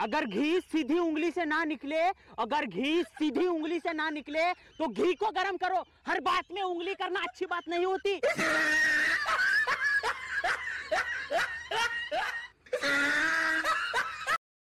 अगर घी सीधी उंगली से ना निकले अगर घी सीधी उंगली से ना निकले तो घी को गर्म करो हर बात में उंगली करना अच्छी बात नहीं होती